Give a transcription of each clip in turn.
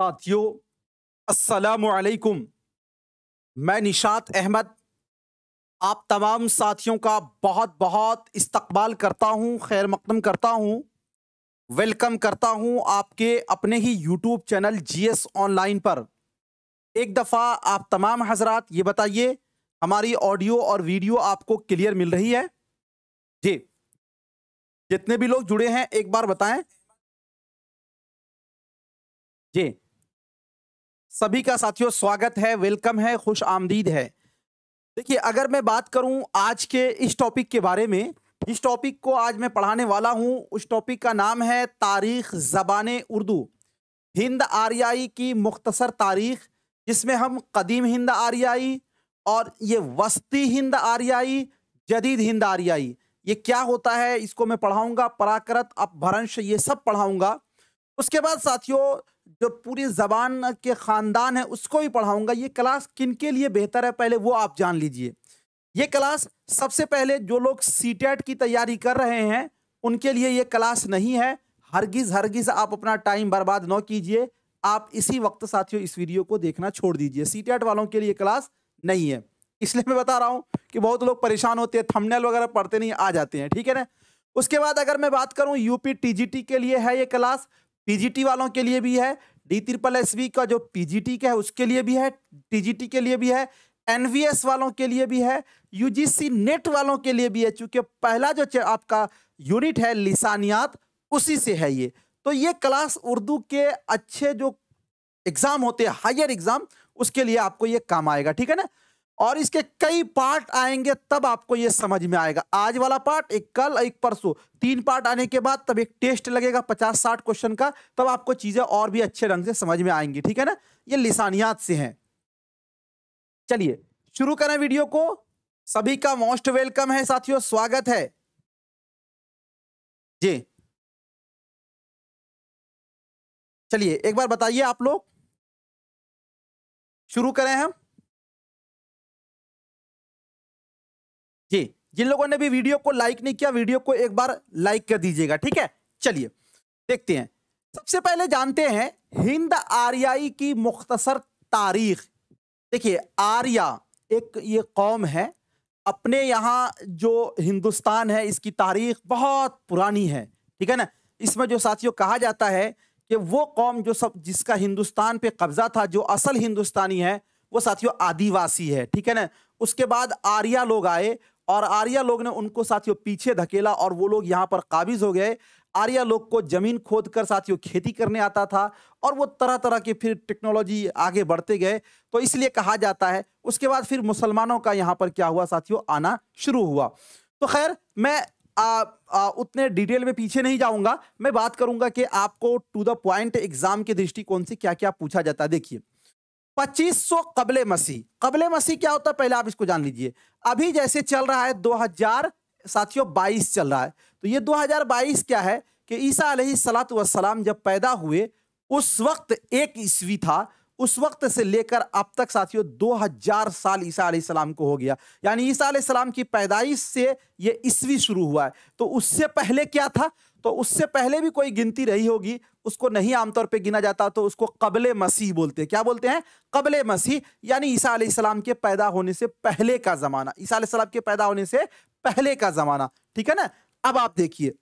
साथियों असलकुम मैं निशात अहमद आप तमाम साथियों का बहुत बहुत इस्तकबाल करता हूँ खैर मकदम करता हूँ वेलकम करता हूँ आपके अपने ही YouTube channel G S online पर एक दफ़ा आप तमाम हजरात ये बताइए हमारी ऑडियो और वीडियो आपको क्लियर मिल रही है जी जितने भी लोग जुड़े हैं एक बार बताएं जी सभी का साथियों स्वागत है वेलकम है खुश आमदीद है देखिए अगर मैं बात करूं आज के इस टॉपिक के बारे में इस टॉपिक को आज मैं पढ़ाने वाला हूं उस टॉपिक का नाम है तारीख ज़बान उर्दू हिंद आर्याई की मुख्तसर तारीख जिसमें हम कदीम हिंद आर्याई और ये वस्ती हिंद आर्याई जदीद हिंद आर्याई ये क्या होता है इसको मैं पढ़ाऊंगा पराकृत अपभ्रंश ये सब पढ़ाऊंगा उसके बाद साथियों जो पूरी ज़बान के ख़ानदान है उसको भी पढ़ाऊंगा ये क्लास किन के लिए बेहतर है पहले वो आप जान लीजिए ये क्लास सबसे पहले जो लोग सी की तैयारी कर रहे हैं उनके लिए ये क्लास नहीं है हरगिज़ हरगिज़ आप अपना टाइम बर्बाद न कीजिए आप इसी वक्त साथियों इस वीडियो को देखना छोड़ दीजिए सी वालों के लिए क्लास नहीं है इसलिए मैं बता रहा हूँ कि बहुत लोग परेशान होते हैं थमनेल वगैरह पढ़ते नहीं आ जाते हैं ठीक है ना उसके बाद अगर मैं बात करूं यूपी टीजीटी के लिए है ये क्लास पीजीटी वालों के लिए भी है डी त्रिपल एस बी का जो पीजीटी का है उसके लिए भी है टीजीटी के लिए भी है एनवीएस वालों के लिए भी है यूजीसी नेट वालों के लिए भी है चूंकि पहला जो आपका यूनिट है लिसानियात उसी से है ये तो ये क्लास उर्दू के अच्छे जो एग्जाम होते हैं हायर एग्जाम उसके लिए आपको ये काम आएगा ठीक है ना और इसके कई पार्ट आएंगे तब आपको ये समझ में आएगा आज वाला पार्ट एक कल एक परसों तीन पार्ट आने के बाद तब एक टेस्ट लगेगा पचास साठ क्वेश्चन का तब आपको चीज़ें और भी अच्छे ढंग से समझ में आएंगी ठीक है ना ये लिसानियात से हैं चलिए शुरू करें वीडियो को सभी का मोस्ट वेलकम है साथियों स्वागत है जी चलिए एक बार बताइए आप लोग शुरू करें हम जिन लोगों ने भी वीडियो को लाइक नहीं किया वीडियो को एक बार लाइक कर दीजिएगा ठीक है चलिए देखते हैं सबसे पहले जानते हैं हिंद आर्याई की मुख्तसर तारीख देखिए आर्या एक ये कौम है अपने यहाँ जो हिंदुस्तान है इसकी तारीख बहुत पुरानी है ठीक है ना इसमें जो साथियों कहा जाता है कि वो कौम जो सब जिसका हिंदुस्तान पे कब्जा था जो असल हिंदुस्तानी है वो साथियों आदिवासी है ठीक है ना उसके बाद आर्या लोग आए और आर्या लोग ने उनको साथियों पीछे धकेला और वो लोग यहाँ पर काबिज हो गए आर्या लोग को जमीन खोद कर साथियों खेती करने आता था और वो तरह तरह के फिर टेक्नोलॉजी आगे बढ़ते गए तो इसलिए कहा जाता है उसके बाद फिर मुसलमानों का यहाँ पर क्या हुआ साथियों आना शुरू हुआ तो खैर मैं आ, आ, उतने डिटेल में पीछे नहीं जाऊंगा मैं बात करूंगा कि आपको टू द पॉइंट एग्जाम के दृष्टिकोण से क्या क्या पूछा जाता है देखिए पच्चीस सौ कबल मसीह कबल मसीह क्या होता है पहले आप इसको जान लीजिए अभी जैसे चल रहा है दो हजार साथियों बाईस चल रहा है तो ये 2022 क्या है कि ईसा सलात वसलाम जब पैदा हुए उस वक्त एक ईस्वी था उस वक्त से लेकर अब तक साथियों 2000 साल ईसा सलाम को हो गया यानी ईसा सलाम की पैदाइश से ये ईस्वी शुरू हुआ है तो उससे पहले क्या था तो उससे पहले भी कोई गिनती रही होगी उसको नहीं आमतौर पे गिना जाता तो उसको कबले मसीह बोलते हैं क्या बोलते हैं कबल मसीह यानी ईसा सलाम के पैदा होने से पहले का ज़माना ईसा सलाम के पैदा होने से पहले का ज़माना ठीक है ना अब आप देखिए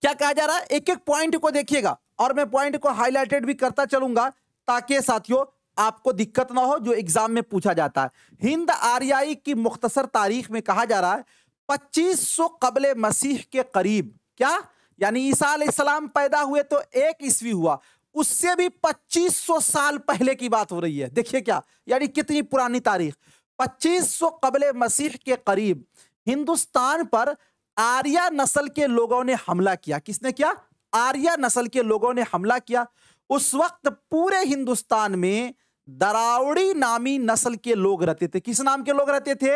क्या कहा जा रहा है एक एक पॉइंट को देखिएगा और मैं पॉइंट को हाईलाइटेड भी करता चलूंगा ताकि साथियों आपको दिक्कत ना हो जो एग्जाम में पूछा जाता है हिंद आर्याई की मुख्तसर तारीख में कहा जा रहा है 2500 सौ कबल मसीह के करीब क्या यानी ईसा इस्लाम पैदा हुए तो एक ईस्वी हुआ उससे भी 2500 साल पहले की बात हो रही है देखिए क्या यानी कितनी पुरानी तारीख 2500 कबल मसीह के करीब हिंदुस्तान पर आर्या नस्ल के लोगों ने हमला किया किसने किया आर्या नस्ल के लोगों ने हमला किया उस वक्त पूरे हिंदुस्तान में दरावड़ी नामी नस्ल के लोग रहते थे किस नाम के लोग रहते थे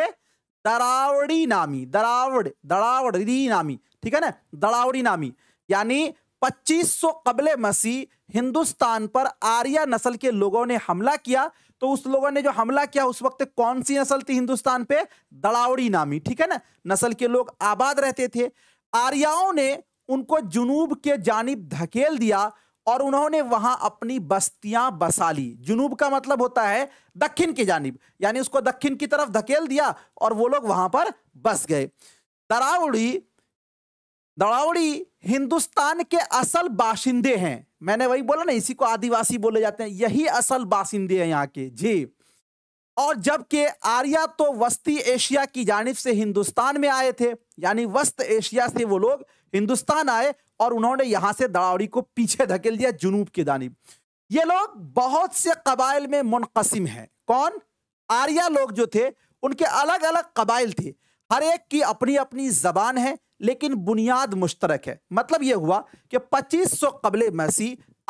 दरावड़ी नामी दरावड़ दड़ावड़ी नामी ठीक है ना दड़ावड़ी नामी यानी 2500 कबल मसीह हिंदुस्तान पर आर्या नस्ल के लोगों ने हमला किया तो उस लोगों ने जो हमला किया उस वक्त कौन सी नस्ल थी हिंदुस्तान पे दड़ावड़ी नामी ठीक है ना नस्ल के लोग आबाद रहते थे आर्याओं ने उनको जुनूब के जानिब धकेल दिया और उन्होंने वहां अपनी बस्तियां बसा ली जुनूब का मतलब होता है दक्षिण की जानब यानी उसको दक्षिण की तरफ धकेल दिया और वो लोग वहां पर बस गए दरावड़ी दरावड़ी हिंदुस्तान के असल बाशिंदे हैं मैंने वही बोला ना इसी को आदिवासी बोले जाते हैं यही असल बाशिंदे हैं यहाँ के जी और जबकि आर्या तो वस्ती एशिया की जानब से हिंदुस्तान में आए थे यानी वस्त एशिया से वो लोग हिंदुस्तान आए और उन्होंने यहां से दड़ावड़ी को पीछे धकेल दिया जुनूब की दानिब ये लोग बहुत से कबाइल में मुनकसिम हैं कौन आर्या लोग जो थे उनके अलग अलग कबाइल थे हर एक की अपनी अपनी जबान है लेकिन बुनियाद मुश्तरक है मतलब यह हुआ कि 2500 सौ कबले मैसी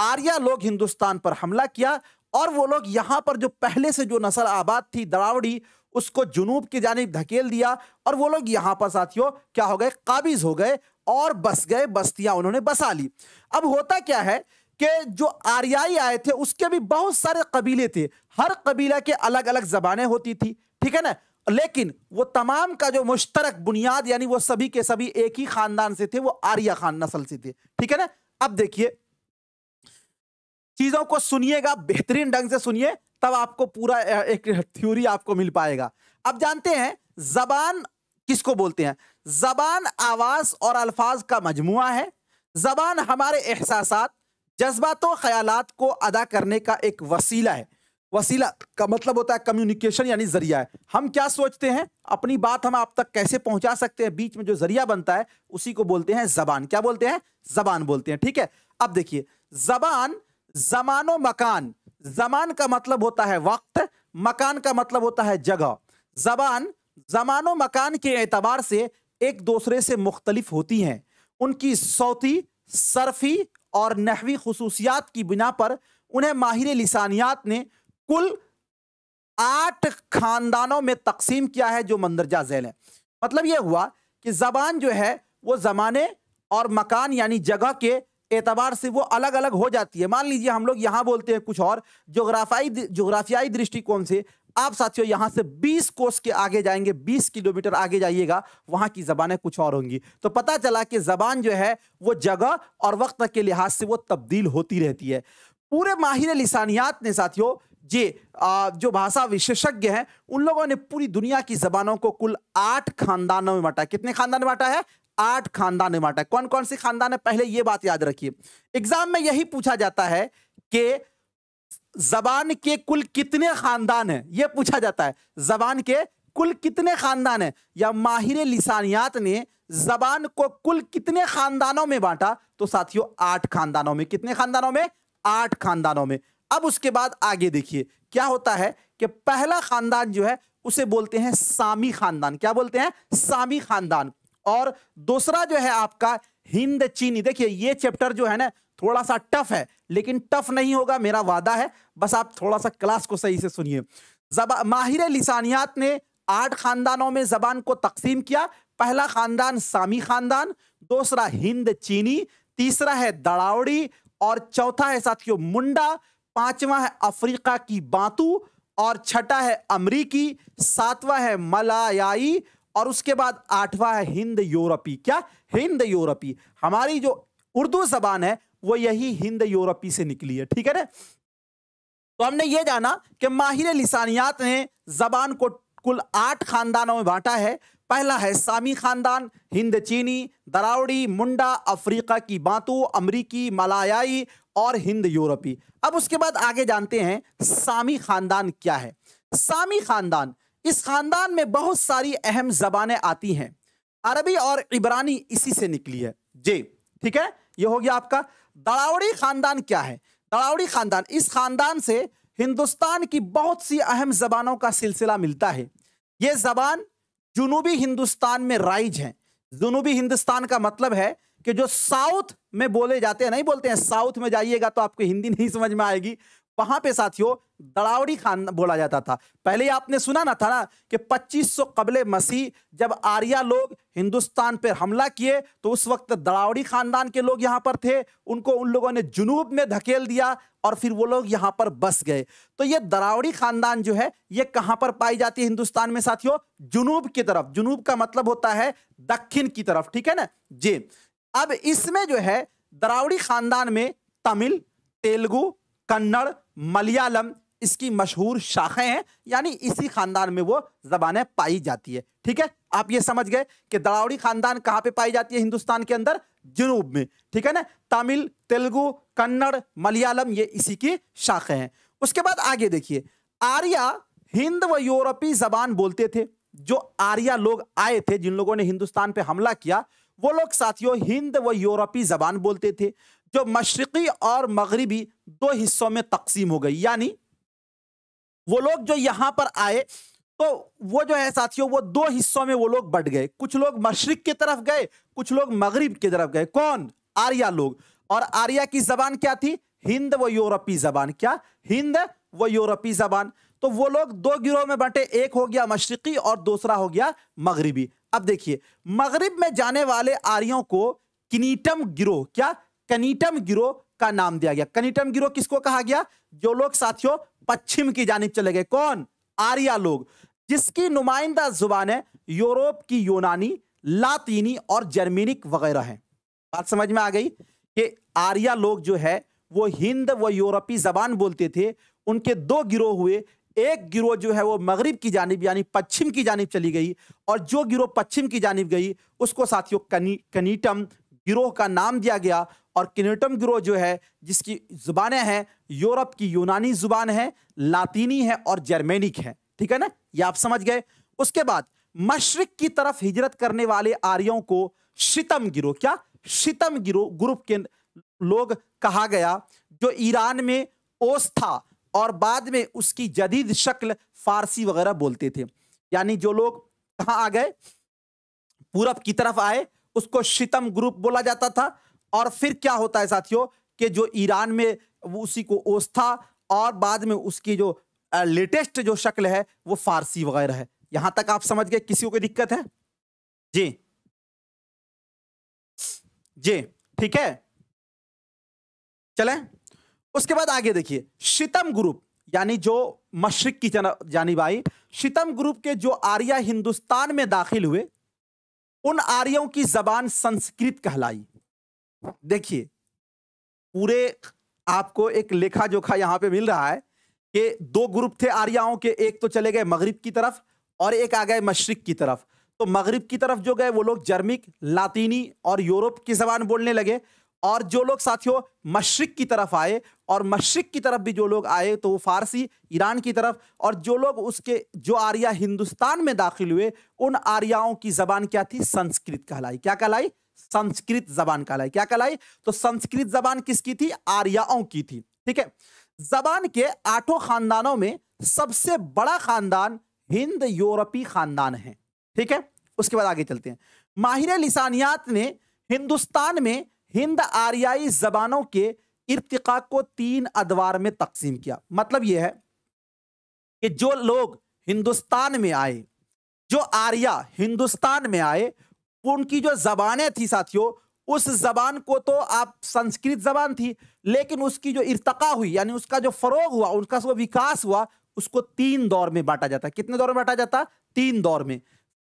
आर्या लोग हिंदुस्तान पर हमला किया और वो लोग यहाँ पर जो पहले से जो नसल आबाद थी दड़ावड़ी उसको जुनूब की जानब धकेल दिया और वो लोग यहाँ पर साथियों क्या हो गए काबिज हो गए और बस गए बस्तियां उन्होंने बसा ली अब होता क्या है कि जो आर्याई आए थे उसके भी बहुत सारे कबीले थे हर कबीला के अलग अलग जबानें होती थी ठीक है ना लेकिन वो तमाम का जो मुश्तरक बुनियाद यानी वो सभी के सभी एक ही खानदान से थे वो आर्या खान नस्ल से थे ठीक है ना अब देखिए चीजों को सुनिएगा बेहतरीन ढंग से सुनिए तब आपको पूरा एक थ्योरी आपको मिल पाएगा अब जानते हैं जबान किसको बोलते हैं जबान आवाज और अल्फाज का मजमु है जबान हमारे एहसास जज्बात ख्याल को अदा करने का एक वसीला है वसीला का मतलब होता है कम्युनिकेशन यानी जरिया है हम क्या सोचते हैं अपनी बात हम आप तक कैसे पहुंचा सकते हैं बीच में जो जरिया बनता है उसी को बोलते हैं जबान क्या बोलते हैं जबान बोलते हैं ठीक है अब देखिए जबान जमानो मकान जमान का मतलब होता है वक्त मकान का मतलब होता है जगह जबान जमान मकान के एतबार से एक दूसरे से मुख्तलिफ होती हैं उनकी सौती सरफी और नहवी खसूसियात की बिना पर उन्हें माहिर लसानियात ने कुल आठ खानदानों में तकसीम किया है जो मंदरजा झेल है मतलब यह हुआ कि ज़बान जो है वो ज़माने और मकान यानी जगह के एतबार से वो अलग अलग हो जाती है मान लीजिए हम लोग यहाँ बोलते हैं कुछ और जोग्राफाई जोग्राफियाई दृष्टिकोण से आप साथियों यहाँ से 20 कोस के आगे जाएंगे 20 किलोमीटर आगे जाइएगा वहां की ज़बानें कुछ और होंगी तो पता चला कि ज़बान जो है वो जगह और वक्त के लिहाज से वो तब्दील होती रहती है पूरे माहिर लसानियात ने साथियों जी जो भाषा विशेषज्ञ हैं उन लोगों ने पूरी दुनिया की ज़बानों को कुल आठ खानदानों में बांटा कितने खानदान में बांटा है आठ खानदान में बांटा कौन कौन से खानदान है पहले ये बात याद रखिए एग्जाम में यही पूछा जाता है कि जबान के कुल कितने खानदान हैं यह पूछा जाता है जबान के कुल कितने खानदान हैं या माहिर लिसानियात ने जबान को कुल कितने खानदानों में बांटा तो साथियों आठ खानदानों में कितने खानदानों में आठ खानदानों में अब उसके बाद आगे देखिए क्या होता है कि पहला खानदान जो है उसे बोलते हैं सामी खानदान क्या बोलते हैं सामी खानदान और दूसरा जो है आपका हिंद चीनी देखिए ये चैप्टर जो है ना थोड़ा सा टफ है लेकिन टफ नहीं होगा मेरा वादा है बस आप थोड़ा सा क्लास को सही से सुनिए माहिर लिसानियात ने आठ खानदानों में जबान को तकसीम किया पहला खानदान सामी खानदान दूसरा हिंद चीनी तीसरा है दड़ावड़ी और चौथा है साथियों मुंडा पांचवा है अफ्रीका की बातू और छठा है अमरीकी सातवा है मलायाई और उसके बाद आठवां है हिंद यूरोपी क्या हिंद यूरोपी हमारी जो उर्दू जबान है वो यही हिंद यूरोपी से निकली है ठीक है ना तो हमने ये जाना कि माहिर लिसानियात ने जबान को कुल आठ खानदानों में बांटा है पहला है सामी खानदान हिंद चीनी दरावड़ी मुंडा अफ्रीका की बातू अमरीकी मलायाई और हिंद यूरोपी अब उसके बाद आगे जानते हैं सामी खानदान क्या है सामी खानदान इस खानदान में बहुत सारी अहम जबानें आती हैं अरबी और इबरानी इसी से निकली है जे ठीक है ये हो गया आपका दड़ावड़ी खानदान क्या है दड़ावड़ी खानदान इस खानदान से हिंदुस्तान की बहुत सी अहम जबानों का सिलसिला मिलता है ये जबान जुनूबी हिंदुस्तान में राइज है जुनूबी हिंदुस्तान का मतलब है कि जो साउथ में बोले जाते हैं नहीं बोलते हैं साउथ में जाइएगा तो आपको हिंदी नहीं समझ में आएगी वहां पे साथियों दड़ावड़ी खान बोला जाता था पहले आपने सुना ना था ना कि 2500 कबले मसीह जब आर्या लोग हिंदुस्तान पर हमला किए तो उस वक्त दड़ावड़ी खानदान के लोग यहाँ पर थे उनको उन लोगों ने जुनूब में धकेल दिया और फिर वो लोग यहाँ पर बस गए तो ये दरावड़ी खानदान जो है ये कहाँ पर पाई जाती है हिंदुस्तान में साथियों जुनूब की तरफ जुनूब का मतलब होता है दक्षिण की तरफ ठीक है ना जी अब इसमें जो है दरावड़ी खानदान में तमिल तेलुगु कन्नड़ मलयालम इसकी मशहूर शाखें हैं यानी इसी खानदान में वो जबानें पाई जाती है ठीक है आप ये समझ गए कि दड़ावड़ी खानदान कहाँ पे पाई जाती है हिंदुस्तान के अंदर जुनूब में ठीक है ना तमिल तेलुगु कन्नड़ मलयालम ये इसी की शाखें हैं उसके बाद आगे देखिए आर्या हिंद व यूरोपीय जबान बोलते थे जो आर्या लोग आए थे जिन लोगों ने हिंदुस्तान पे हमला किया वो लोग साथियों हिंद व यूरोपीय जबान बोलते थे जो मशरकी और मगरबी दो हिस्सों में तकसीम हो गई यानी वो लोग जो यहां पर आए तो वो जो है साथियों वो दो हिस्सों में वो लोग बट गए कुछ लोग मशरक की तरफ गए कुछ लोग मगरिब की तरफ गए कौन आर्या लोग और आर्या की जबान क्या थी हिंद व यूरोपी जबान क्या हिंद व यूरोपी जबान तो वो लोग दो गिरोह में बंटे एक हो गया मशरकी और दूसरा हो गया मगरबी अब देखिए मगरब में जाने वाले आर्यों को किनीटम गिरोह क्या कनीटम गिरोह का नाम दिया गया कनिटम गिरोह किसको कहा गया जो लोग साथियों पश्चिम की जानब चले गए कौन आर्या लोग जिसकी नुमाइंदा जुबान है यूरोप की यूनानी लातीनी और जर्मिनिक वगैरह है बात समझ में आ गई कि आर्या लोग जो है वो हिंद व यूरोपी जबान बोलते थे उनके दो गिरोह हुए एक गिरोह जो है वो मगरिब की जानब यानी पश्चिम की जानब चली गई और जो गिरोह पश्चिम की जानब गई उसको साथियों कनी कनीटम गिरोह का नाम दिया गया और किनेटम ग्रो जो है जिसकी ज़ुबानें हैं यूरोप की यूनानी ज़ुबान है लातीनी है और जर्मेनिक है ठीक है ना ये आप समझ गए उसके बाद मशरक की तरफ हिजरत करने वाले आर्यों को शीतम गिरो क्या शीतम गिरो ग्रुप के लोग कहा गया जो ईरान में ओस था और बाद में उसकी जदीद शक्ल फारसी वगैरह बोलते थे यानी जो लोग कहाँ आ गए पूरब की तरफ आए उसको शितम ग्रुप बोला जाता था और फिर क्या होता है साथियों कि जो ईरान में उसी को ओस था और बाद में उसकी जो लेटेस्ट जो शक्ल है वो फारसी वगैरह है यहां तक आप समझ गए किसी को कोई दिक्कत है जी जी ठीक है चले उसके बाद आगे देखिए शितम ग्रुप यानी जो मशरक की जानी आई शितम ग्रुप के जो आर्या हिंदुस्तान में दाखिल हुए उन आर्यों की जबान संस्कृत कहलाई देखिए पूरे आपको एक लेखा जोखा यहां पे मिल रहा है कि दो ग्रुप थे आर्याओं के एक तो चले गए मगरिब की तरफ और एक आ गए मशरक की तरफ तो मगरिब की तरफ जो गए वो लोग जर्मिक लातीनी और यूरोप की जबान बोलने लगे और जो लोग साथियों मशरक की तरफ आए और मशरक की तरफ भी जो लोग आए तो वो फारसी ईरान की तरफ और जो लोग उसके जो आर्या हिंदुस्तान में दाखिल हुए उन आर्याओं की जबान क्या थी संस्कृत कहलाई क्या कहलाई संस्कृत जबान कहलाई क्या कहलाई तो संस्कृत जबान किसकी थी आर्याओं की थी ठीक है जबान के आठों खानदानों में सबसे बड़ा खानदान हिंद यूरोपी खानदान है ठीक है उसके बाद आगे चलते हैं माहिर लिसानियात ने हिंदुस्तान में हिंद आर्याई जबानों के इर्तिका को तीन अदवार में तकसीम किया मतलब यह है कि जो लोग हिंदुस्तान में आए जो आर्या हिंदुस्तान में आए उनकी जो जबानें थी साथियों उस जबान को तो आप संस्कृत जबान थी लेकिन उसकी जो इरतका हुई यानी उसका जो फरोग हुआ उनका जो विकास हुआ उसको तीन दौर में बांटा जाता है कितने दौर में बांटा जाता तीन दौर में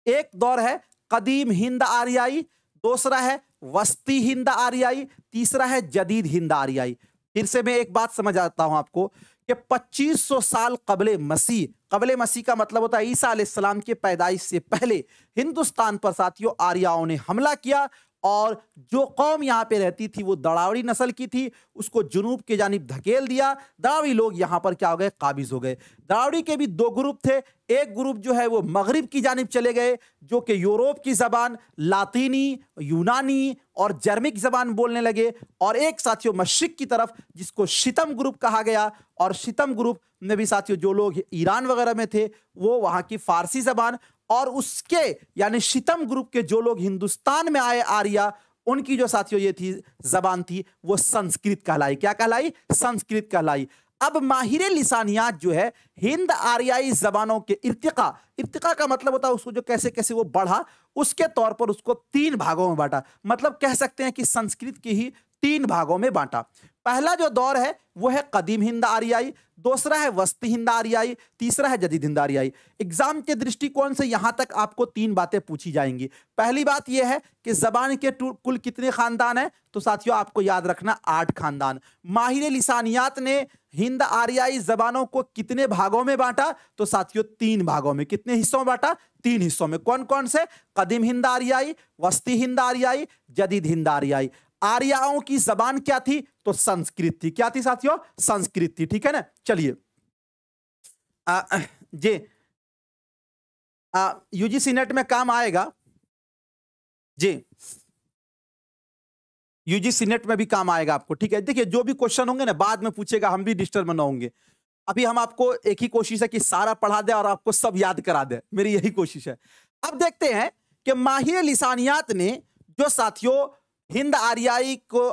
एक दौर है कदीम हिंद आर्याई दूसरा है वस्ती हिंद आर्याई तीसरा है जदीद हिंद आर्याई फिर से मैं एक बात समझ आता हूं आपको कि 2500 साल कबल मसीह कबल मसीह का मतलब होता है ईसा सलाम के पैदाइश से पहले हिंदुस्तान पर साथियों आर्याओं ने हमला किया और जो कौम यहाँ पे रहती थी वो दड़ावड़ी नस्ल की थी उसको जुनूब के जानब धकेल दिया दड़ावड़ी लोग यहाँ पर क्या हो गए काबिज हो गए दड़ावड़ी के भी दो ग्रुप थे एक ग्रुप जो है वो मगरब की जानब चले गए जो कि यूरोप की ज़बान लातीनी यूनानी और जर्मिक ज़बान बोलने लगे और एक साथियों मशरक़ की तरफ जिसको शितम ग्रुप कहा गया और शितम ग्रुप में भी साथियों जो लोग ईरान वगैरह में थे वो वहाँ की फ़ारसी ज़बान और उसके यानी शितम ग्रुप के जो लोग हिंदुस्तान में आए आर्या उनकी जो साथियों ये थी जबान थी वो संस्कृत कहलाई क्या कहलाई संस्कृत कहलाई अब माहिर लिसानियात जो है हिंद आर्याई जबानों के इर्तिका इर्तिका का मतलब होता है उसको जो कैसे कैसे वो बढ़ा उसके तौर पर उसको तीन भागों में बांटा मतलब कह सकते हैं कि संस्कृत की ही तीन भागों में बांटा पहला जो दौर है वो है कदीम हिंद आरियाई दूसरा है वस्ती हिंद आरियाई तीसरा है जदीद हिंद आरियाई एग्जाम के दृष्टिकोण से यहाँ तक आपको तीन बातें पूछी जाएंगी पहली बात यह है कि जबान के कुल कितने खानदान हैं तो साथियों आपको याद रखना आठ खानदान माहिर लिसानियात ने हिंद आरियाई जबानों को कितने भागों में बांटा तो साथियों तीन भागों में कितने हिस्सों में बांटा तीन हिस्सों में कौन कौन से कदीम हिंद आरियाई वस्ती हिंद आरियाई जदीद हिंद आरियाई आर्याओं की जबान क्या थी तो संस्कृत थी क्या थी साथियों संस्कृत थी ठीक है ना चलिए जी यूजीसी नेट में काम आएगा जी यूजीसी नेट में भी काम आएगा आपको ठीक है देखिए जो भी क्वेश्चन होंगे ना बाद में पूछेगा हम भी डिस्टर्ब ना होंगे अभी हम आपको एक ही कोशिश है कि सारा पढ़ा दे और आपको सब याद करा दे मेरी यही कोशिश है अब देखते हैं कि माहिर लिसानियात ने जो साथियों हिंद आर्याई को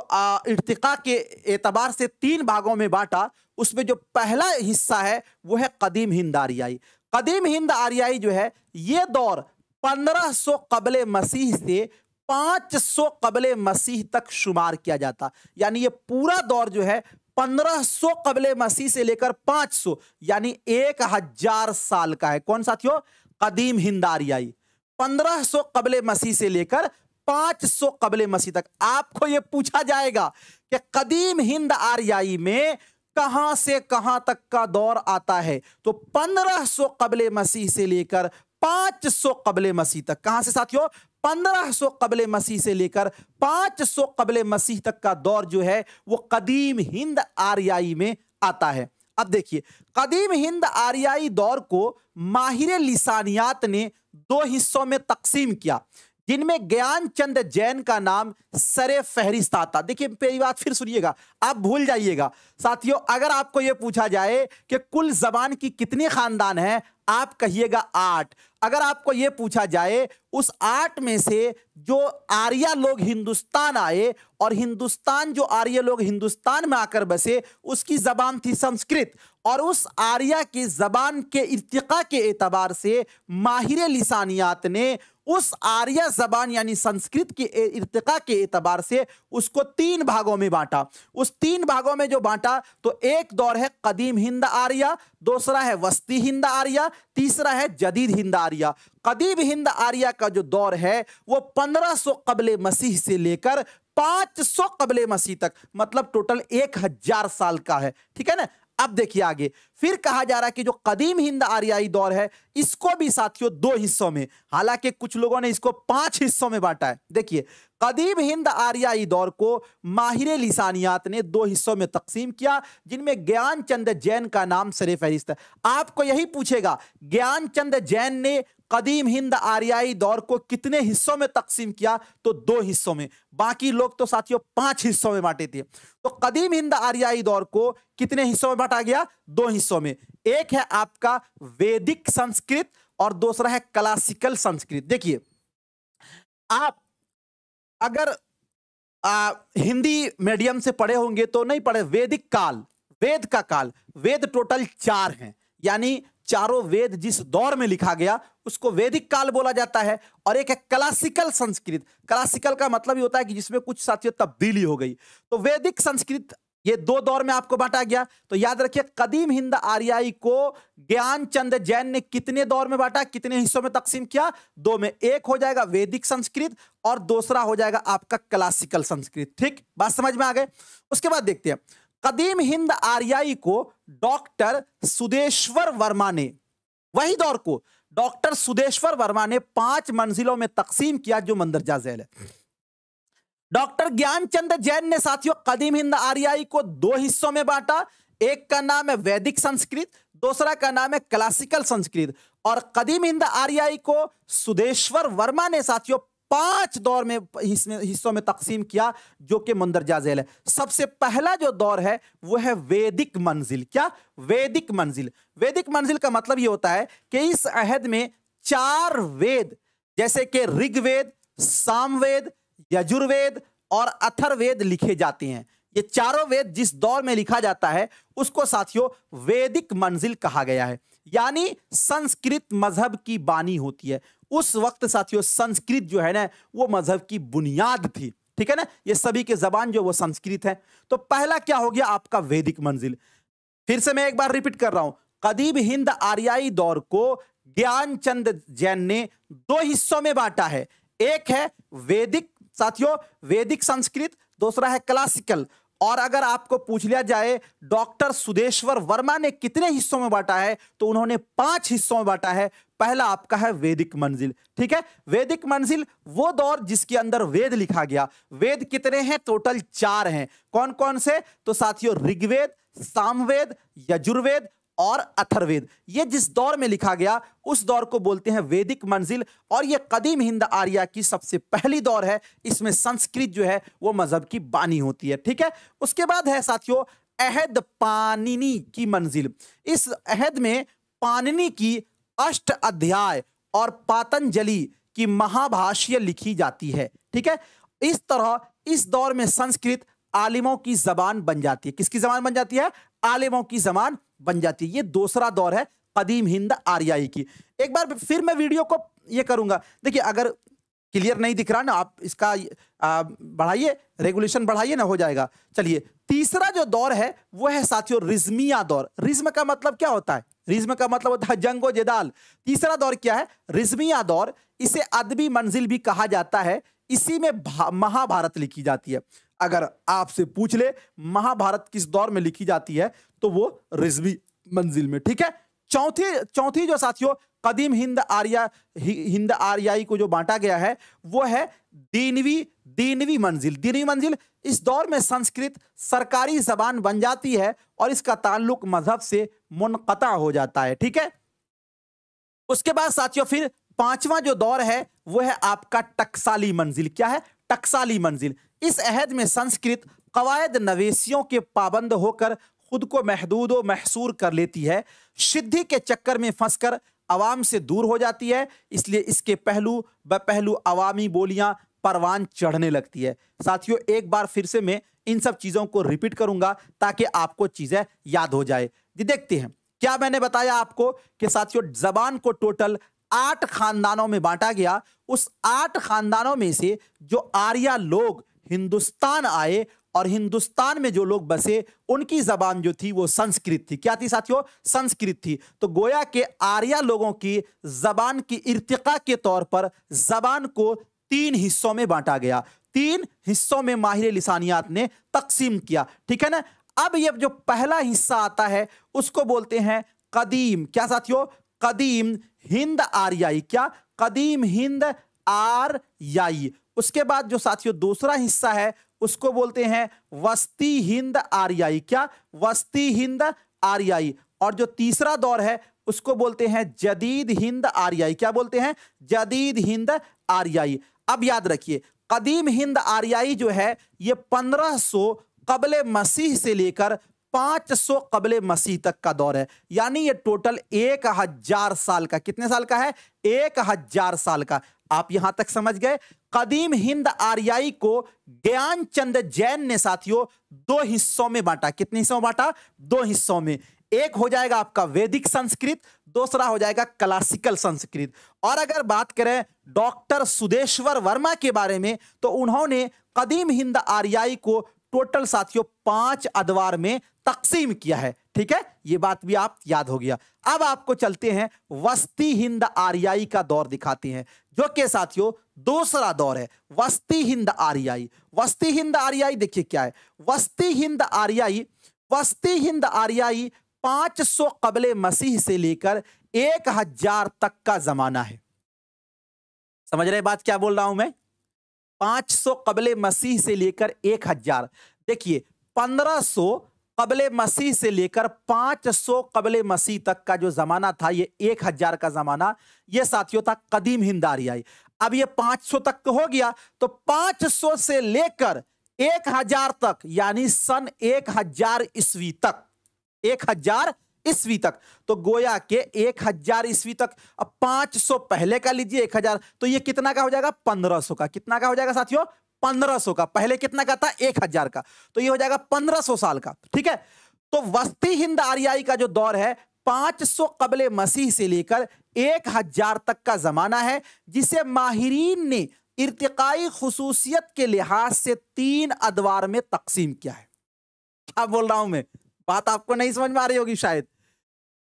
इर्तिका के एतबार से तीन भागों में बांटा उसमें जो पहला हिस्सा है वो है कदीम हिंद आर्याई कदीम हिंद आर्याई जो है ये दौर 1500 कबल मसीह से 500 कबल मसीह तक शुमार किया जाता यानी ये पूरा दौर जो है 1500 कबल मसीह से लेकर 500 यानी एक हजार साल का है कौन साथियों कदीम हिंद आर्याई पंद्रह सौ कबल मसीह से लेकर सौ कबल मसीह तक आपको यह पूछा जाएगा कि कदीम हिंद आर्याई में कहां से कहां तक का दौर आता है तो पंद्रह सौ कबल मसीह से लेकर पांच सौ कबल मसीह तक कहां से साथियों सौ कबले मसीह से लेकर पांच सौ कबल मसीह तक का दौर जो है वो कदीम हिंद आर्याई में आता है अब देखिए कदीम हिंद आर्याई दौर को माहिर लिसानियात ने दो हिस्सों में तकसीम किया जिनमें ज्ञान चंद जैन का नाम सरे फहरिस्त आता देखिए मेरी बात फिर सुनिएगा आप भूल जाइएगा साथियों अगर आपको यह पूछा जाए कि कुल जबान की कितनी खानदान है आप कहिएगा आठ अगर आपको ये पूछा जाए उस आठ में से जो आर्या लोग हिंदुस्तान आए और हिंदुस्तान जो आर्य लोग हिंदुस्तान में आकर बसे उसकी ज़बान थी संस्कृत और उस आर्या की ज़बान के इर्तका के एतबार से माहिर लिसानियात ने उस आर्या ज़बान यानी संस्कृत के इर्तका के एतबार से उसको तीन भागों में बांटा उस तीन भागों में जो बांटा तो एक दौर है कदीम हिंद आर्या दूसरा है वस्ती हिंद आर्या तीसरा है जदीद हिंद आर्या आर्या कदीब हिंद आर्या का जो दौर है वो 1500 सौ कबल मसीह से लेकर 500 सौ कबल मसीह तक मतलब टोटल 1000 साल का है ठीक है ना अब देखिए आगे फिर कहा जा रहा है कि जो कदीम हिंद आर्याई दौर है इसको भी साथियों दो हिस्सों में हालांकि कुछ लोगों ने इसको पांच हिस्सों में बांटा है देखिए कदीम हिंद आर्याई दौर को माहिर लिसानियात ने दो हिस्सों में तकसीम किया जिनमें ज्ञान चंद जैन का नाम सरे फहरिस्त है आपको यही पूछेगा ज्ञान चंद जैन ने कदीम हिंद आर्याई दौर को कितने हिस्सों में तकसीम किया तो दो हिस्सों में बाकी लोग तो साथियों पांच हिस्सों में बांटे थे तो कदीम हिंद आर्याई दौर को कितने हिस्सों में बांटा गया दो हिस्सों में एक है आपका वैदिक संस्कृत और दूसरा है क्लासिकल संस्कृत देखिए आप अगर आ, हिंदी मीडियम से पढ़े होंगे तो नहीं पढ़े वैदिक काल वेद का काल वेद टोटल चार हैं यानी चारों वेद जिस दौर में लिखा गया उसको वैदिक काल बोला जाता है और एक है क्लासिकल संस्कृत क्लासिकल का मतलब ये होता है कि जिसमें कुछ साथियों तब्दीली हो गई तो वैदिक संस्कृत ये दो दौर में आपको बांटा गया तो याद रखिए कदीम हिंद आर्याई को ज्ञान चंद जैन ने कितने दौर में बांटा कितने हिस्सों में तकसीम किया दो में एक हो जाएगा वैदिक संस्कृत और दूसरा हो जाएगा आपका क्लासिकल संस्कृत ठीक बात समझ में आ गए उसके बाद देखते हैं कदीम हिंद आर्याई को डॉक्टर सुदेश्वर वर्मा ने वही दौर को डॉक्टर सुदेश्वर वर्मा ने पांच मंजिलों में तकसीम किया जो मंदरजा जैल है डॉक्टर ज्ञानचंद जैन ने साथियों कदीम हिंद आर्याई को दो हिस्सों में बांटा एक का नाम है वैदिक संस्कृत दूसरा का नाम है क्लासिकल संस्कृत और कदीम हिंद आर्याई को सुदेश्वर वर्मा ने साथियों पांच दौर में हिस्सों में तकसीम किया जो कि मंदरजा झेल है सबसे पहला जो दौर है वह है वैदिक मंजिल क्या वैदिक मंजिल वैदिक मंजिल का मतलब यह होता है कि इस अहद में चार वेद जैसे कि ऋग्वेद सामवेद यजुर्वेद और अथर्वेद लिखे जाते हैं ये चारों वेद जिस दौर में लिखा जाता है उसको साथियों वैदिक मंजिल कहा गया है यानी संस्कृत मजहब की बानी होती है उस वक्त साथियों संस्कृत जो है ना वो मजहब की बुनियाद थी ठीक है ना ये सभी के जबान जो वो संस्कृत है तो पहला क्या हो गया आपका वैदिक मंजिल फिर से मैं एक बार रिपीट कर रहा हूं कदीब हिंद आर्याई दौर को ज्ञानचंद जैन ने दो हिस्सों में बांटा है एक है वैदिक साथियों वैदिक संस्कृत दूसरा है क्लासिकल और अगर आपको पूछ लिया जाए डॉक्टर सुदेश्वर वर्मा ने कितने हिस्सों में बांटा है तो उन्होंने पांच हिस्सों में बांटा है पहला आपका है वैदिक मंजिल ठीक है वैदिक मंजिल वो दौर जिसके अंदर वेद लिखा गया वेद कितने हैं टोटल चार हैं कौन कौन से तो साथियों ऋग्वेद सामवेद यजुर्वेद और अथर्वेद ये जिस दौर में लिखा गया उस दौर को बोलते हैं वैदिक मंजिल और ये कदीम हिंद आर्या की सबसे पहली दौर है इसमें संस्कृत जो है वो मजहब की बानी होती है ठीक है उसके बाद है साथियों अहद पानिनी की मंजिल इस अहद में पानिनी की अष्ट अध्याय और पातंजलि की महाभाष्य लिखी जाती है ठीक है इस तरह इस दौर में संस्कृत आलिमों की जबान बन जाती है किसकी जबान बन जाती है आलिमों की जबान बन जाती है ये दूसरा दौर है कदीम हिंद आर्याई की एक बार फिर मैं वीडियो को ये करूंगा देखिए अगर क्लियर नहीं दिख रहा ना आप इसका बढ़ाइए रेगुलेशन बढ़ाइए ना हो जाएगा चलिए तीसरा जो दौर है वो है साथियों रिज्मिया दौर रिज्म का मतलब क्या होता है रिज्म का मतलब होता है जंगो जेदाल तीसरा दौर क्या है रिज्मिया दौर इसे अदबी मंजिल भी कहा जाता है इसी में महाभारत लिखी जाती है अगर आपसे पूछ ले महाभारत किस दौर में लिखी जाती है तो वो रिजवी मंजिल में ठीक है चौथी चौथी जो साथियों कदीम हिंद आर्या हि, हिंद आर्याई को जो बांटा गया है वो है दीनवी दीनवी मंजिल दीनवी मंजिल इस दौर में संस्कृत सरकारी जबान बन जाती है और इसका ताल्लुक मजहब से मुनकता हो जाता है ठीक है उसके बाद साथियों फिर पांचवा जो दौर है वो है आपका टकसाली मंजिल क्या है टकसाली मंजिल इस अहद में संस्कृत कवायद नवेशियों के पाबंद होकर खुद को महदूद व महसूर कर लेती है सिद्धि के चक्कर में फंसकर आवाम से दूर हो जाती है इसलिए इसके पहलू ब पहलू अवामी बोलियाँ परवान चढ़ने लगती है साथियों एक बार फिर से मैं इन सब चीज़ों को रिपीट करूंगा ताकि आपको चीज़ें याद हो जाए जी देखते हैं क्या मैंने बताया आपको कि साथियों जबान को टोटल आठ खानदानों में बांटा गया उस आठ खानदानों में से जो आर्या लोग हिंदुस्तान आए और हिंदुस्तान में जो लोग बसे उनकी जबान जो थी वो संस्कृत थी क्या थी साथियों संस्कृत थी तो गोया के आर्या लोगों की जबान की इर्तिका के तौर पर जबान को तीन हिस्सों में बांटा गया तीन हिस्सों में माहिर लिसानियात ने तकसीम किया ठीक है ना अब ये जो पहला हिस्सा आता है उसको बोलते हैं कदीम क्या साथियों कदीम हिंद आर्याई क्या कदीम हिंद आर्याई उसके बाद जो साथियों दूसरा हिस्सा है उसको बोलते हैं वस्ती हिंद आर्याई क्या वस्ती हिंद आर्याई और जो तीसरा दौर है उसको बोलते हैं जदीद हिंद आर्याई क्या बोलते हैं जदीद हिंद आर्याई अब याद रखिए कदीम हिंद आर्याई जो है ये 1500 सो कबल मसीह से लेकर 500 सो कबल मसीह तक का दौर है यानी ये टोटल एक हजार साल का कितने साल का है एक हजार साल का आप यहां तक समझ गए कदीम हिंद आर्याई को ज्ञान चंद जैन ने साथियों दो हिस्सों में बांटा कितने हिस्सों में बांटा दो हिस्सों में एक हो जाएगा आपका वैदिक संस्कृत दूसरा हो जाएगा क्लासिकल संस्कृत और अगर बात करें डॉक्टर सुदेश्वर वर्मा के बारे में तो उन्होंने कदीम हिंद आर्याई को टोटल साथियों पांच अदवार में तकसीम किया है ठीक है ये बात भी आप याद हो गया अब आपको चलते हैं वस्ती हिंद आर्याई का दौर दिखाते हैं क्योंकि साथियों दूसरा दौर है वस्ती हिंद आर्याई वस्ती हिंद आर्याई देखिए क्या है वस्ती हिंद आर्याई वस्ती हिंद आरियाई 500 कबले मसीह से लेकर 1000 तक का जमाना है समझ रहे बात क्या बोल रहा हूं मैं 500 कबले मसीह से लेकर 1000 देखिए 1500 कबले मसीह से लेकर 500 कबल मसीह तक का जो ज़माना था ये एक हज़ार का ज़माना ये साथियों था कदीम हिंदारियाई अब ये 500 तक हो गया तो 500 से लेकर एक हजार तक यानी सन एक हजार ईस्वी तक एक हजार ईस्वी तक तो गोया के एक हजार ईस्वी तक अब पांच सौ पहले का लीजिए एक हजार तो ये कितना का हो जाएगा पंद्रह सौ का कितना का हो जाएगा साथियों 1500 का पहले कितना का था 1000 का तो ये हो जाएगा 1500 साल का ठीक है तो वस्ती हिंद आर्याई का जो दौर है 500 कबल मसीह से लेकर 1000 तक का जमाना है जिसे माहरीन ने इरतकाई खसूसियत के लिहाज से तीन अदवार में तकसीम किया है क्या बोल रहा हूं मैं बात आपको नहीं समझ में आ रही होगी शायद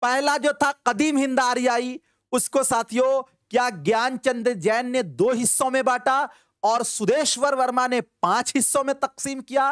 पहला जो था कदीम हिंद आर्याई उसको साथियों क्या ज्ञानचंद जैन ने दो हिस्सों में बांटा और सुदेश्वर वर्मा ने पांच हिस्सों में तकसीम किया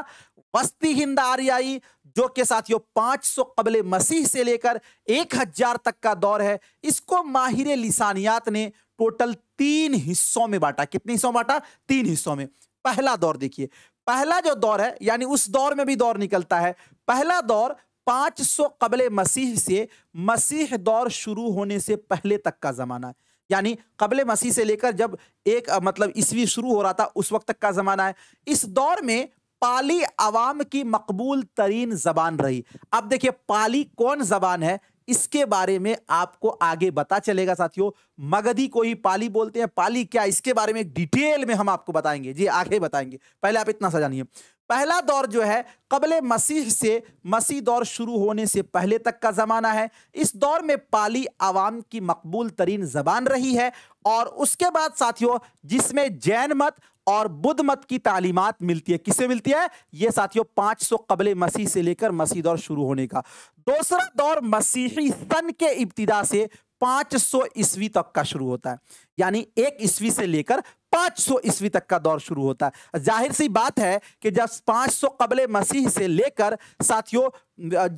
वस्ती हिंद आर्याई जो के साथियों 500 सौ कबल मसीह से लेकर 1000 तक का दौर है इसको माहिर लिसानियात ने टोटल तीन हिस्सों में बांटा कितने हिस्सों में बांटा तीन हिस्सों में पहला दौर देखिए पहला जो दौर है यानी उस दौर में भी दौर निकलता है पहला दौर 500 सौ कबल मसीह से मसीह दौर शुरू होने से पहले तक का जमाना है यानी कबले मसीह से लेकर जब एक मतलब ईस्वी शुरू हो रहा था उस वक्त तक का ज़माना है इस दौर में पाली आवाम की मकबूल तरीन जबान रही अब देखिए पाली कौन जबान है इसके बारे में आपको आगे बता चलेगा साथियों मगधी को ही पाली बोलते हैं पाली क्या इसके बारे में डिटेल में हम आपको बताएंगे जी आगे बताएंगे पहले आप इतना सा जानिए पहला दौर जो है कबल मसीह से मसीह दौर शुरू होने से पहले तक का ज़माना है इस दौर में पाली आवाम की मकबूल तरीन ज़बान रही है और उसके बाद साथियों जिसमें जैन मत और बुद्ध मत की तालीमत मिलती है किससे मिलती है ये साथियों 500 सौ कबल मसीह से लेकर मसीह दौर शुरू होने का दूसरा दौर मसीही सन के इब्तदा से 500 ईस्वी तक का शुरू होता है यानी एक ईस्वी से लेकर 500 ईस्वी तक का दौर शुरू होता है जाहिर सी बात है कि जब 500 कबल मसीह से लेकर साथियों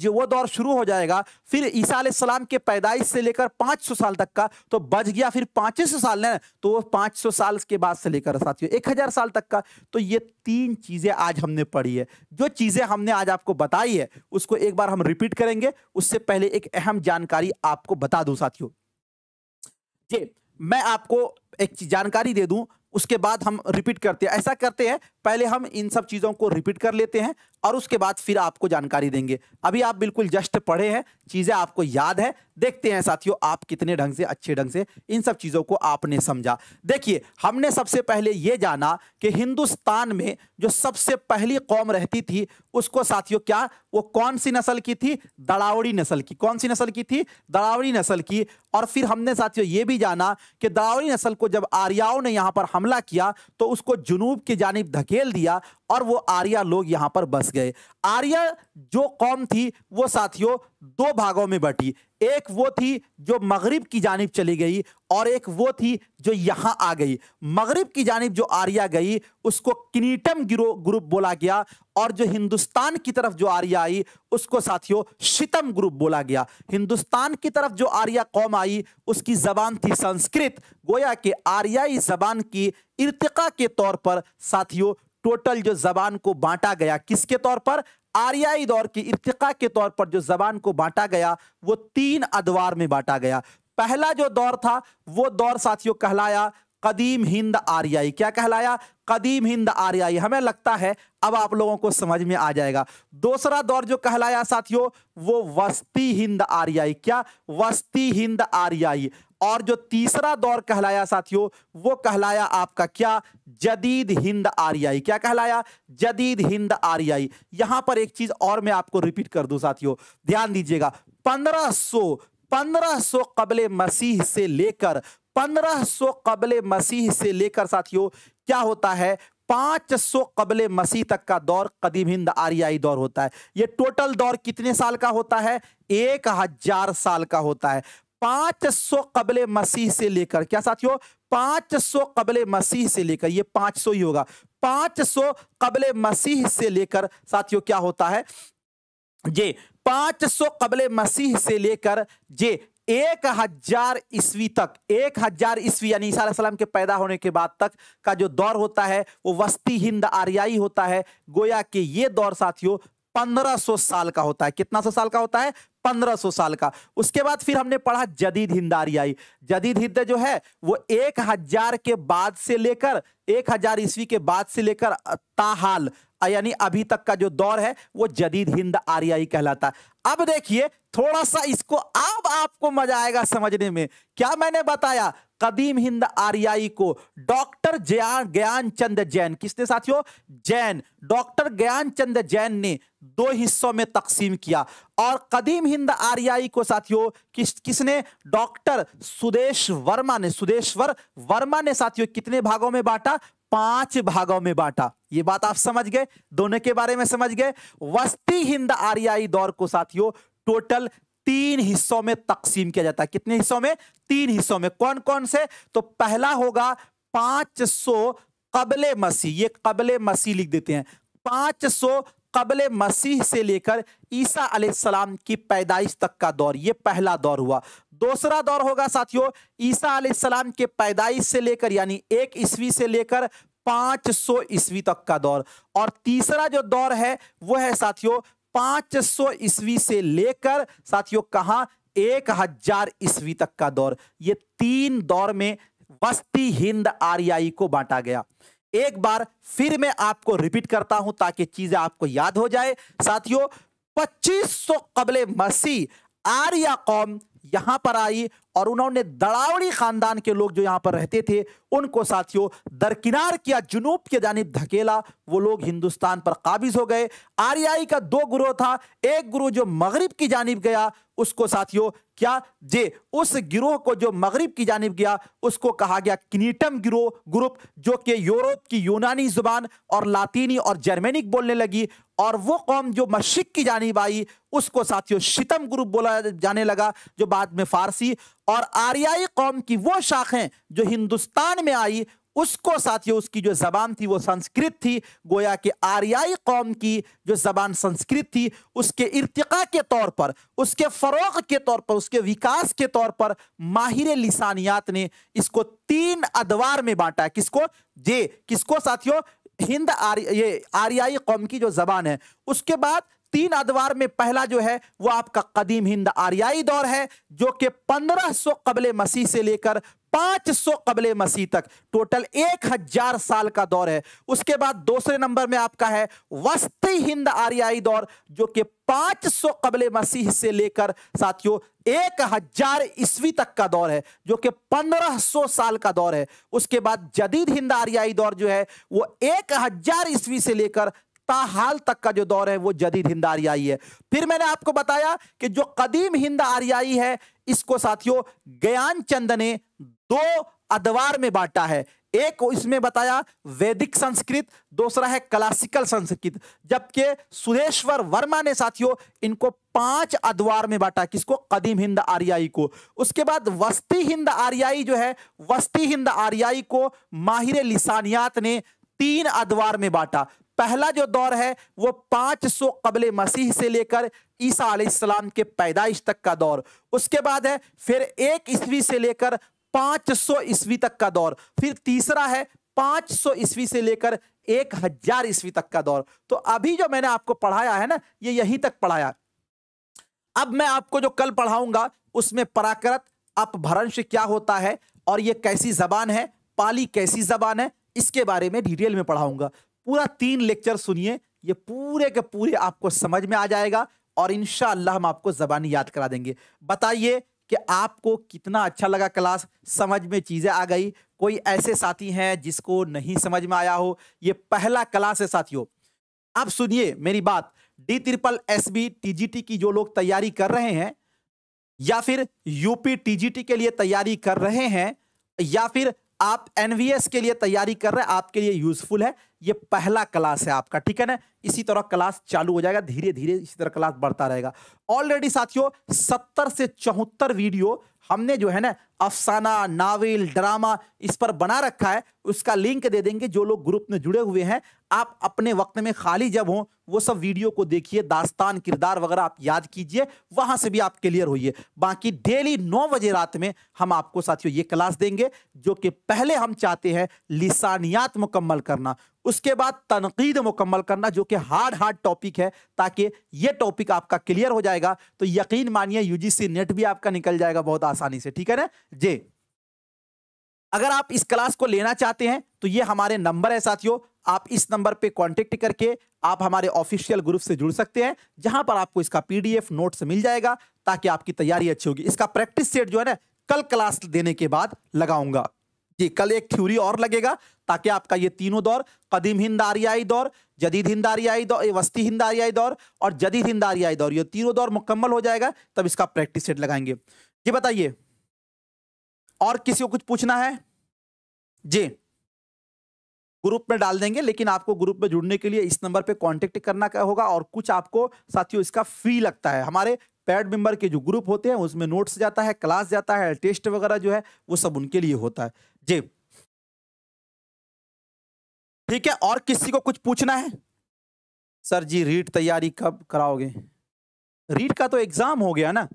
जो वो दौर शुरू हो जाएगा फिर ईसा सलाम के पैदाइश से लेकर 500 साल तक का तो बच गया फिर सौ साल ना तो वो सौ साल के बाद से लेकर साथियों हज़ार साल तक का तो ये तीन चीज़ें आज हमने पढ़ी है जो चीज़ें हमने आज आपको बताई है उसको एक बार हम रिपीट करेंगे उससे पहले एक अहम जानकारी आपको बता दूँ साथियों जी मैं आपको एक जानकारी दे दूं उसके बाद हम रिपीट करते हैं ऐसा करते हैं पहले हम इन सब चीज़ों को रिपीट कर लेते हैं और उसके बाद फिर आपको जानकारी देंगे अभी आप बिल्कुल जस्ट पढ़े हैं चीज़ें आपको याद है देखते हैं साथियों आप कितने ढंग से अच्छे ढंग से इन सब चीज़ों को आपने समझा देखिए हमने सबसे पहले ये जाना कि हिंदुस्तान में जो सबसे पहली कौम रहती थी उसको साथियों क्या वो कौन सी नस्ल की थी दड़ावड़ी नस्ल की कौन सी नस्ल की थी दड़ावड़ी नस्ल की और फिर हमने साथियों ये भी जाना कि दड़ावड़ी नस्ल को जब आर्याओं ने यहाँ पर हमला किया तो उसको जुनूब की जानब धकेल दिया और वो आर्या लोग यहाँ पर बस गए आर्या जो कौम थी वो साथियों दो भागों में बटी एक वो थी जो मगरिब की जानब चली गई और एक वो थी जो यहाँ आ गई मगरिब की जानब जो आर्या गई उसको किनीटम गिरो ग्रुप बोला गया और जो हिंदुस्तान की तरफ जो आर्या आई उसको साथियों शितम ग्रुप बोला गया हिंदुस्तान की तरफ जो आर्या कौम आई उसकी ज़बान थी संस्कृत गोया कि आर्याई ज़बान की इरतका के तौर पर साथियों टोटल जो ज़बान को बांटा गया किसके तौर पर आर्याई दौर की इर्तिका के तौर पर जो ज़बान को बांटा गया वो तीन अदवार में बांटा गया पहला जो दौर था वो दौर साथियों कहलाया कदीम हिंद आर्याई क्या कहलाया कदीम हिंद आर्याई हमें लगता है अब आप लोगों को समझ में आ जाएगा दूसरा दौर जो कहलाया साथियों वो वस्ती हिंद आर्याई क्या वस्ती हिंद आर्याई और जो तीसरा दौर कहलाया साथियों वो कहलाया आपका क्या जदीद हिंद आरियाई क्या कहलाया जदीद हिंद आरियाई यहां पर एक चीज और मैं आपको रिपीट कर दू साथियों ध्यान दीजिएगा पंद्रह सो पंद्रह सो कबल मसीह से लेकर पंद्रह सो कबल मसीह से लेकर साथियों क्या होता है 500 कबल मसीह तक का दौर कदीम हिंद आरियाई दौर होता है ये टोटल दौर कितने साल का होता है एक हजार साल का होता है पांच सौ कबल मसीह से लेकर क्या साथियों पांच सौ कबल मसीह से लेकर ये पांच सौ ही होगा पांच सौ कबल मसीह से लेकर साथियों क्या होता है जे पांच सौ कबल मसीह से लेकर जे एक हजार ईस्वी तक एक हजार ईस्वी यानी ईसा सलाम के पैदा होने के बाद तक का जो दौर होता है वो वस्ती हिंद आर्याई होता है गोया के ये दौर साथियों 1500 साल का होता है कितना सौ साल का होता है 1500 साल का उसके बाद फिर हमने पढ़ा जदीद हिंदारी आई जदीद हिंद जो है वो एक हजार के बाद से लेकर एक हजार ईस्वी के बाद से लेकर ताहाल यानी अभी तक का जो दौर है वो जदीद हिंद आर्याई कहलाता है अब देखिए थोड़ा सा इसको अब आपको मजा आएगा समझने में क्या मैंने बताया कदीम हिंद आर्याई को डॉक्टर ज्ञान चंद जैन किसने साथियों जैन डॉक्टर ज्ञान चंद जैन ने दो हिस्सों में तकसीम किया और कदीम हिंद आर्याई को साथियों किस किसने डॉक्टर सुदेश वर्मा ने सुदेशवर वर्मा ने साथियों कितने भागों में बांटा पांच भागों में बांटा ये बात आप समझ गए दोनों के बारे में समझ गए वस्ती हिंद आर्याई दौर को साथियों टोटल तीन हिस्सों में तकसीम किया जाता है कितने हिस्सों में तीन हिस्सों में कौन कौन से तो पहला होगा पांच सौ कबले मसीह ये कबले मसीह लिख देते हैं पांच सौ कबल मसीह से लेकर ईसा सलाम की पैदाइश तक का दौर ये पहला दौर हुआ दूसरा दौर होगा साथियों ईसा सलाम के पैदाइश से लेकर यानी एक ईस्वी से लेकर 500 ईस्वी तक का दौर और तीसरा जो दौर है वो है साथियों 500 ईस्वी से लेकर साथियों कहा एक हजार ईस्वी तक का दौर ये तीन दौर में वस्ती हिंद आर्याई को बांटा गया एक बार फिर मैं आपको रिपीट करता हूं ताकि चीजें आपको याद हो जाए साथियों 2500 कबल मसीह आर्या कौम यहां पर आई और उन्होंने दड़ावड़ी खानदान के लोग जो यहाँ पर रहते थे उनको साथियों दरकिनार किया जुनूब की जानब धकेला वो लोग हिंदुस्तान पर काबिज हो गए आर्याई का दो ग्रोह था एक गुरु जो मगरब की जानब गया उसको साथियों क्या जे उस गिरोह को जो मगरब की जानब गया उसको कहा गया किनीटम गिरोह ग्रुप जो कि यूरोप की यूनानी जुबान और लातीनी और जर्मेनिक बोलने लगी और वो कौम जो मशिक की जानब आई उसको साथियों शितम ग्रुप बोला जाने लगा जो बाद में फारसी और आर्याई कौम की वो शाखें जो हिंदुस्तान में आई उसको साथियों उसकी जो ज़बान थी वो संस्कृत थी गोया कि आर्याई कौम की जो ज़बान संस्कृत थी उसके इर्तिका के तौर पर उसके फ़रोग के तौर पर उसके विकास के तौर पर माहिर लिसानियात ने इसको तीन अदवार में बांटा किसको जे किसको साथियों हिंद आर्य ये आर्याई कौम की जो ज़बान है उसके बाद तीन अदवार में पहला जो है वो आपका कदीम हिंद आर्याई दौर है जो कि 1500 सौ कबल मसीह से लेकर 500 सौ कबल मसीह तक टोटल एक हजार साल का दौर है उसके बाद दूसरे नंबर में आपका है वस्ती हिंद आर्याई दौर जो कि 500 सौ कबल मसीह से लेकर साथियों एक हजार ईस्वी तक का दौर है जो कि 1500 साल का दौर है उसके बाद जदीद हिंद आर्याई दौर जो है वो एक हजार ईस्वी से लेकर ताहाल तक का जो दौर है वो जदीद हिंद आरियाई है फिर मैंने आपको बताया कि जो कदीम हिंद आरियाई है इसको साथियों ज्ञान चंद ने दो अदवार में बांटा है एक इसमें बताया वैदिक संस्कृत दूसरा है क्लासिकल संस्कृत जबकि सुरेश्वर वर्मा ने साथियों इनको पांच अदवार में बांटा किसको कदीम हिंद आर्याई को उसके बाद वस्ती हिंद आर्याई जो है वस्ती हिंद आर्याई को माहिर लिसानियात ने तीन अदवार में बांटा पहला जो दौर है वो 500 सौ कबल मसीह से लेकर ईसा आसमाम के पैदाइश तक का दौर उसके बाद है फिर एक ईस्वी से लेकर 500 सौ ईस्वी तक का दौर फिर तीसरा है 500 सौ ईस्वी से लेकर एक हजार ईस्वी तक का दौर तो अभी जो मैंने आपको पढ़ाया है ना ये यहीं तक पढ़ाया अब मैं आपको जो कल पढ़ाऊंगा उसमें पराकृत अपभ्रंश क्या होता है और ये कैसी जबान है पाली कैसी जबान है इसके बारे में डिटेल में पढ़ाऊंगा पूरा तीन लेक्चर सुनिए ये पूरे के पूरे आपको समझ में आ जाएगा और इन हम आपको जबानी याद करा देंगे बताइए कि आपको कितना अच्छा लगा क्लास समझ में चीज़ें आ गई कोई ऐसे साथी हैं जिसको नहीं समझ में आया हो ये पहला क्लास है साथियों अब सुनिए मेरी बात D triple S B T की जो लोग तैयारी कर रहे हैं या फिर यूपी टी के लिए तैयारी कर रहे हैं या फिर आप एनवीएस के लिए तैयारी कर रहे हैं आपके लिए यूजफुल है ये पहला क्लास है आपका ठीक है ना इसी तरह क्लास चालू हो जाएगा धीरे धीरे इसी तरह क्लास बढ़ता रहेगा ऑलरेडी साथियों सत्तर से चौहत्तर वीडियो हमने जो है ना अफसाना नावल ड्रामा इस पर बना रखा है उसका लिंक दे देंगे जो लोग ग्रुप में जुड़े हुए हैं आप अपने वक्त में खाली जब हो वो सब वीडियो को देखिए दास्तान किरदार वगैरह आप याद कीजिए वहां से भी आप क्लियर होइए बाकी डेली नौ बजे रात में हम आपको साथियों ये क्लास देंगे जो कि पहले हम चाहते हैं लिसानियात मुकम्मल करना उसके बाद तनकीद मुकम्मल करना जो कि हार्ड हार्ड टॉपिक है ताकि ये टॉपिक आपका क्लियर हो जाएगा तो यकीन मानिए यू नेट भी आपका निकल जाएगा बहुत आसान आसानी से ठीक है ना जे अगर आप इस क्लास को लेना चाहते हैं तो ये हमारे नंबर है साथियों आप इस नंबर पे कांटेक्ट करके आप हमारे ऑफिशियल ग्रुप से जुड़ सकते हैं जहां पर आपको इसका पीडीएफ नोट्स मिल जाएगा ताकि आपकी तैयारी अच्छी होगी इसका प्रैक्टिस सेट जो है ना कल क्लास देने के बाद लगाऊंगा जी कल एक थ्योरी और लगेगा ताकि आपका ये तीनों दौर कदीम हिंद आरियाई दौर जदीद हिंद आरियाई दौर वस्ती हिंद आरियाई दौर और जदीद हिंद आरियाई दौर ये तीनों दौर मुकम्मल हो जाएगा तब इसका प्रैक्टिस सेट लगाएंगे जी बताइए और किसी को कुछ पूछना है जी ग्रुप में डाल देंगे लेकिन आपको ग्रुप में जुड़ने के लिए इस नंबर पे कांटेक्ट करना का होगा और कुछ आपको साथियों इसका फी लगता है हमारे पैड मेंबर के जो ग्रुप होते हैं उसमें नोट्स जाता है क्लास जाता है टेस्ट वगैरह जो है वो सब उनके लिए होता है जी ठीक है और किसी को कुछ पूछना है सर जी रीट तैयारी कब कराओगे रीट का तो एग्जाम हो गया ना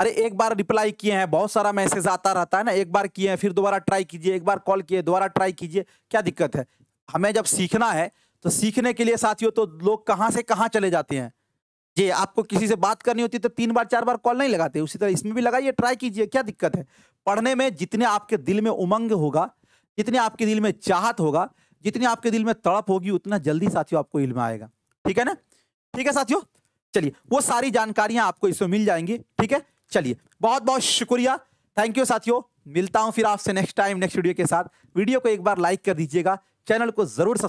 अरे एक बार रिप्लाई किए हैं बहुत सारा मैसेज आता रहता है ना एक बार किए हैं फिर दोबारा ट्राई कीजिए एक बार कॉल किए दोबारा ट्राई कीजिए क्या दिक्कत है हमें जब सीखना है तो सीखने के लिए साथियों तो लोग कहाँ से कहाँ चले जाते हैं जी आपको किसी से बात करनी होती तो तीन बार चार बार कॉल नहीं लगाते उसी तरह इसमें भी लगाइए ट्राई कीजिए क्या दिक्कत है पढ़ने में जितने आपके दिल में उमंग होगा जितने आपके दिल में चाहत होगा जितने आपके दिल में तड़प होगी उतना जल्दी साथियों आपको इल्म आएगा ठीक है ना ठीक है साथियों चलिए वो सारी जानकारियां आपको इसमें मिल जाएंगी ठीक है चलिए बहुत बहुत शुक्रिया थैंक यू साथियों मिलता हूं फिर आपसे नेक्स्ट टाइम नेक्स्ट वीडियो के साथ वीडियो को एक बार लाइक कर दीजिएगा चैनल को जरूर